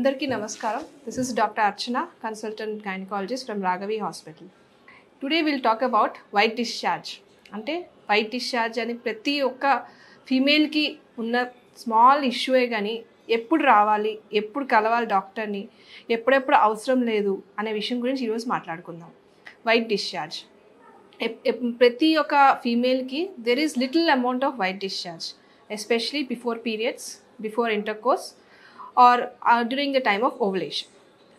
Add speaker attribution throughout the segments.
Speaker 1: అందరికీ నమస్కారం this is doctor Archana consultant gynaecologist from Raghavi hospital today will talk about white discharge అంటే white discharge అని ప్రతి ఒక్క ఫీమేల్కి ఉన్న స్మాల్ ఇష్యూయే కానీ ఎప్పుడు రావాలి ఎప్పుడు కలవాలి డాక్టర్ని ఎప్పుడెప్పుడు అవసరం లేదు అనే విషయం గురించి ఈరోజు మాట్లాడుకుందాం వైట్ డిశ్చార్జ్ ప్రతి ఒక్క ఫీమేల్కి there is little amount of white discharge especially before periods before intercourse or uh, during the time of ovulation.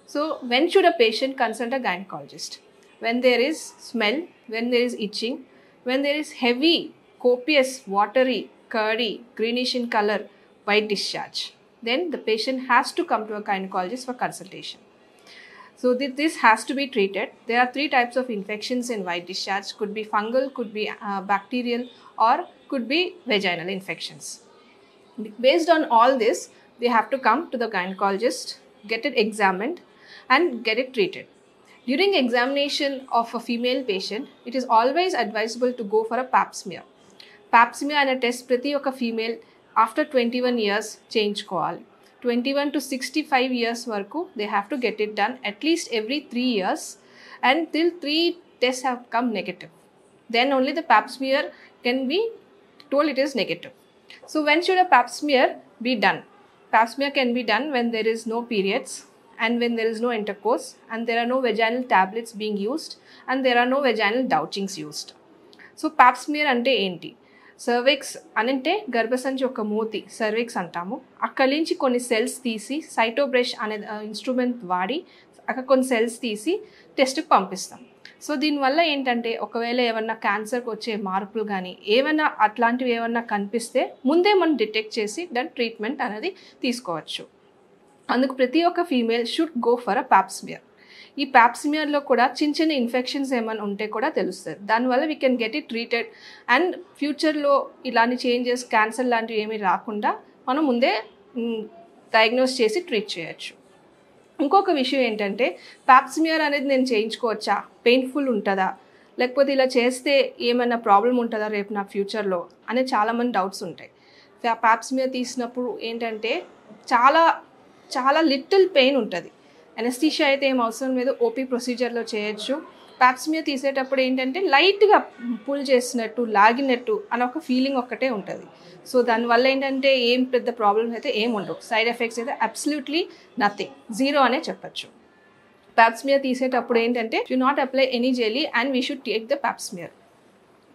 Speaker 1: So when should a patient consult a gynecologist? When there is smell, when there is itching, when there is heavy, copious, watery, curdy, greenish in color, white discharge. Then the patient has to come to a gynecologist for consultation. So this has to be treated. There are three types of infections in white discharge. Could be fungal, could be uh, bacterial or could be vaginal infections. Based on all this, they have to come to the gynecologist, get it examined, and get it treated. During examination of a female patient, it is always advisable to go for a pap smear. Pap smear అనే test ప్రతి ఒక్క female female after 21 years. Change koal 21 to 65 years. Years they have to get it done at least every three years, and till three test have come negative then only pap smear can be told it is negative. So when should a pap smear be done? Plasmia can be done when there is no periods and when there is no intercourse and there are no vaginal tablets being used and there are no vaginal douchings used. So pap smear అంటే ఏంటి cervix అనంటే గర్భసంచి ఒక మూతి cervix అంటాము అక్కడి నుంచి కొన్ని సెల్స్ తీసి సైటోబ్రష్ అనే ఇన్స్ట్రుమెంట్ వాడి అక్కడ కొన్ని సెల్స్ తీసి టెస్ట్కి పంపిస్తాం సో దీనివల్ల ఏంటంటే ఒకవేళ ఏమన్నా క్యాన్సర్కి వచ్చే మార్పులు కానీ ఏమైనా అట్లాంటివి ఏమన్నా కనిపిస్తే ముందే మనం డిటెక్ట్ చేసి దాని ట్రీట్మెంట్ అనేది తీసుకోవచ్చు అందుకు ప్రతి ఒక్క female should go for a pap smear ఈ ప్యాప్స్మియర్లో కూడా చిన్న చిన్న ఇన్ఫెక్షన్స్ ఏమైనా ఉంటే కూడా తెలుస్తుంది దానివల్ల we can get it treated and ఫ్యూచర్లో ఇలాంటి చేంజెస్ క్యాన్సర్ లాంటివి ఏమీ రాకుండా మనం ముందే డయాగ్నోస్ చేసి ట్రీట్ చేయొచ్చు ఇంకొక విషయం ఏంటంటే ప్యాప్స్మియర్ అనేది నేను చేయించుకోవచ్చా పెయిన్ఫుల్ ఉంటుందా లేకపోతే ఇలా చేస్తే ఏమైనా ప్రాబ్లం ఉంటుందా రేపు నా ఫ్యూచర్లో అనే చాలామంది డౌట్స్ ఉంటాయి ప్యాప్స్మియర్ తీసినప్పుడు ఏంటంటే చాలా చాలా లిటిల్ పెయిన్ ఉంటుంది ఎనస్టీషియా అయితే ఏం అవసరం లేదు ఓపీ ప్రొసీజర్లో చేయొచ్చు ప్యాప్స్మియా తీసేటప్పుడు ఏంటంటే లైట్గా పుల్ చేసినట్టు లాగినట్టు అని ఒక ఫీలింగ్ ఒక్కటే ఉంటుంది సో దానివల్ల ఏంటంటే ఏం పెద్ద ప్రాబ్లమ్స్ అయితే ఏం ఉండవు సైడ్ ఎఫెక్ట్స్ అయితే అబ్సల్యూట్లీ నథింగ్ జీరో అనే చెప్పచ్చు ప్యాప్స్మియర్ తీసేటప్పుడు ఏంటంటే you not apply any jelly and we should take the pap smear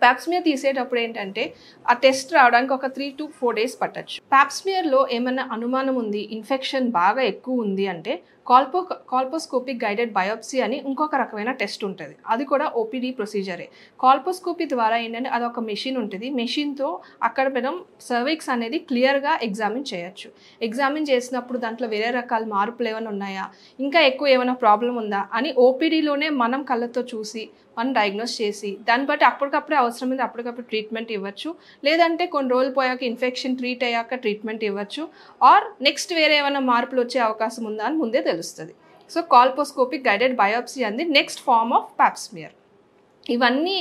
Speaker 1: pap smear తీసేటప్పుడు ఏంటంటే ఆ టెస్ట్ రావడానికి ఒక త్రీ టు ఫోర్ డేస్ పట్టచ్చు ప్యాప్స్మియర్లో ఏమైనా అనుమానం ఉంది ఇన్ఫెక్షన్ బాగా ఎక్కువ ఉంది అంటే కాల్పో కాల్పోస్కోపిక్ గైడెడ్ బయోప్సీ అని ఇంకొక రకమైన టెస్ట్ ఉంటుంది అది కూడా ఓపీడీ ప్రొసీజరే కాల్పోస్కోపీ ద్వారా ఏంటంటే అది ఒక మెషిన్ ఉంటుంది మెషిన్తో అక్కడ మనం సర్విక్స్ అనేది క్లియర్గా ఎగ్జామిన్ చేయొచ్చు ఎగ్జామిన్ చేసినప్పుడు దాంట్లో వేరే రకాల మార్పులు ఏమైనా ఉన్నాయా ఇంకా ఎక్కువ ఏమైనా ప్రాబ్లం ఉందా అని ఓపీడీలోనే మనం కళ్ళతో చూసి మనం డయాగ్నోస్ చేసి దాన్ని బట్టి అప్పటికప్పుడే అవసరం అవసరమైంది అప్పటికప్పుడు ట్రీట్మెంట్ ఇవ్వచ్చు లేదంటే కొన్ని రోజులు పోయాక ఇన్ఫెక్షన్ ట్రీట్ అయ్యాక ట్రీట్మెంట్ ఇవ్వచ్చు ఆర్ నెక్స్ట్ వేరే ఏమైనా మార్పులు వచ్చే అవకాశం ఉందా అని ముందే తెలుసు తెలుస్తుంది సో కాల్పోస్కోపిక్ గైడెడ్ బయోప్సీ అంది నెక్స్ట్ ఫామ్ ఆఫ్ ప్యాప్స్మియర్ ఇవన్నీ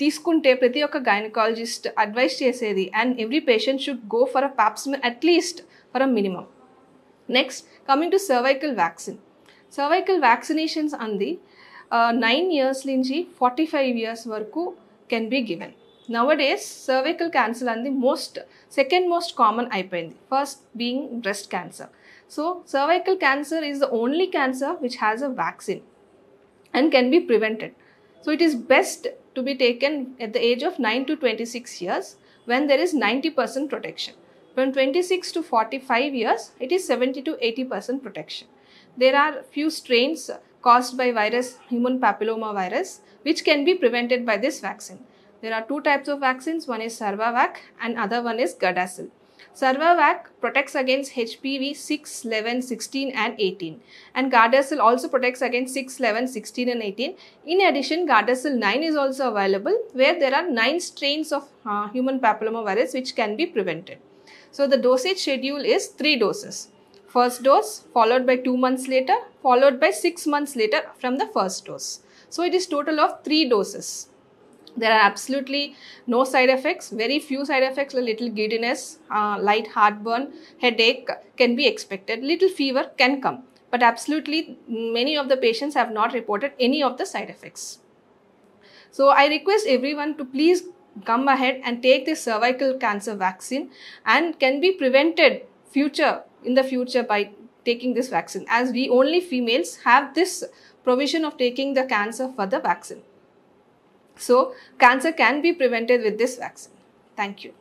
Speaker 1: తీసుకుంటే ప్రతి ఒక్క గైనకాలజిస్ట్ అడ్వైస్ చేసేది and every patient should go for a pap smear at least for a minimum next coming to cervical vaccine cervical vaccinations అంది నైన్ ఇయర్స్ నుంచి forty five years వరకు can be given days cervical cancer అంది most second most common అయిపోయింది first being breast cancer So cervical cancer is the only cancer which has a vaccine and can be prevented. So it is best to be taken at the age of 9 to 26 years when there is 90% protection. From 26 to 45 years, it is 70 to 80% protection. There are few strains caused by virus, human papilloma virus, which can be prevented by this vaccine. There are two types of vaccines, one is Sarvavac and other one is Gardasil. Servavac protects against HPV 6, 11, 16 and 18 and Gardasil also protects against 6, 11, 16 and 18. In addition, Gardasil 9 is also available where there are 9 strains of uh, human papillomavirus which can be prevented. So the dosage schedule is 3 doses. First dose followed by 2 months later followed by 6 months later from the first dose. So it is total of 3 doses. There are absolutely no side effects, very few side effects, a little giddiness, uh, light heartburn, headache can be expected, little fever can come. But absolutely many of the patients have not reported any of the side effects. So I request everyone to please come ahead and take the cervical cancer vaccine and can be prevented future in the future by taking this vaccine as we only females have this provision of taking the cancer for the vaccine. So cancer can be prevented with this vaccine. Thank you.